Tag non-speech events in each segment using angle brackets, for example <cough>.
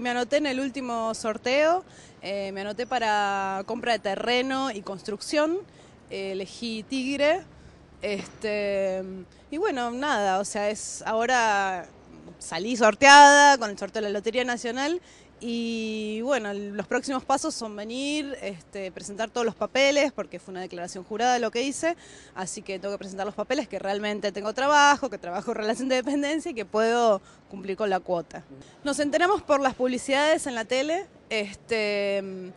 Me anoté en el último sorteo, eh, me anoté para compra de terreno y construcción, eh, elegí Tigre, este, y bueno, nada, o sea, es ahora salí sorteada con el sorteo de la Lotería Nacional y bueno, los próximos pasos son venir, este, presentar todos los papeles, porque fue una declaración jurada lo que hice, así que tengo que presentar los papeles que realmente tengo trabajo, que trabajo en relación de dependencia y que puedo cumplir con la cuota. Nos enteramos por las publicidades en la tele, este,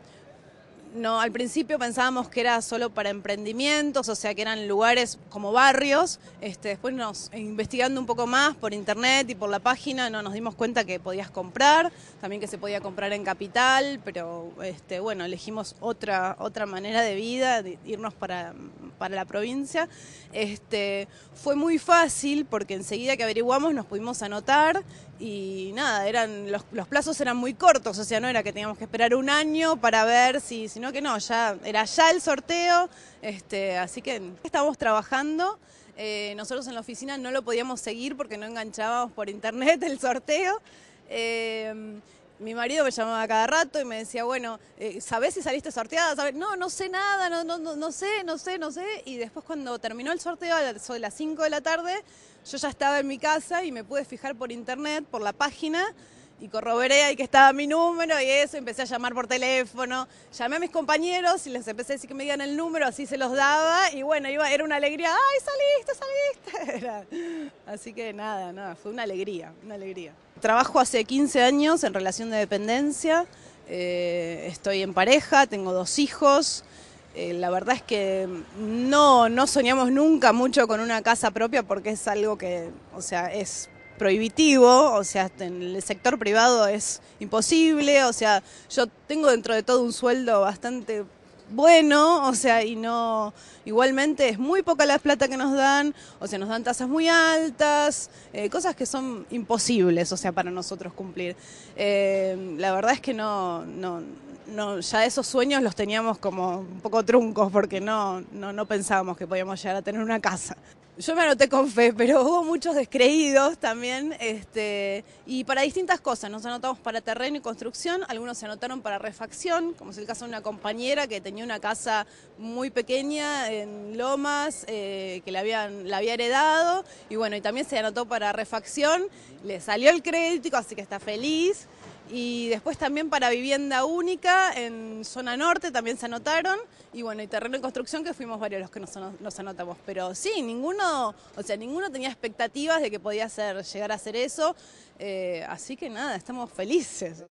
no, al principio pensábamos que era solo para emprendimientos, o sea que eran lugares como barrios. Este, después nos eh, investigando un poco más por internet y por la página, no nos dimos cuenta que podías comprar, también que se podía comprar en capital, pero este, bueno, elegimos otra otra manera de vida, de irnos para para la provincia, este, fue muy fácil porque enseguida que averiguamos nos pudimos anotar y nada, eran los, plazos eran muy cortos, o sea, no era que teníamos que esperar un año para ver si, sino que no, ya era ya el sorteo, este, así que estábamos trabajando. Eh, nosotros en la oficina no lo podíamos seguir porque no enganchábamos por internet el sorteo. Eh, mi marido me llamaba cada rato y me decía, bueno, eh, ¿sabés si saliste sorteada? No, no sé nada, no, sé, no sé, no sé. Y después cuando terminó el sorteo a las, 5 de la tarde, yo ya estaba en mi casa y me pude fijar por internet, por la página, y corroboré ahí que estaba mi número y eso, empecé a llamar por teléfono, llamé a mis compañeros y les empecé a decir que me digan el número, así se los daba y bueno, iba, era una alegría, ay, saliste, saliste <laughs> Así que nada, nada, fue una alegría, una alegría. Trabajo hace 15 años en relación de dependencia, eh, estoy en pareja, tengo dos hijos. Eh, la verdad es que no, no soñamos nunca mucho con una casa propia porque es algo que, o sea, es prohibitivo, o sea, en el sector privado es imposible, o sea, yo tengo dentro de todo un sueldo bastante bueno, o sea, y no, igualmente es muy poca la plata que nos dan, o sea, nos dan tasas muy altas, eh, cosas que son imposibles, o sea, para nosotros cumplir. Eh, la verdad es que no, no, no, ya esos sueños los teníamos como un poco truncos porque no, no, no pensábamos que podíamos llegar a tener una casa. Yo me anoté con fe, pero hubo muchos descreídos también, este, y para distintas cosas. Nos anotamos para terreno y construcción, algunos se anotaron para refacción, como es el caso de una compañera que tenía una casa muy pequeña en Lomas, eh, que la, habían, la había heredado, y bueno, y también se anotó para refacción, le salió el crédito, así que está feliz. Y después también para vivienda única en zona norte también se anotaron. Y bueno, y terreno en construcción que fuimos varios los que nos, anotamos. Pero sí, ninguno, o sea, ninguno tenía expectativas de que podía ser, llegar a hacer eso. Eh, así que nada, estamos felices.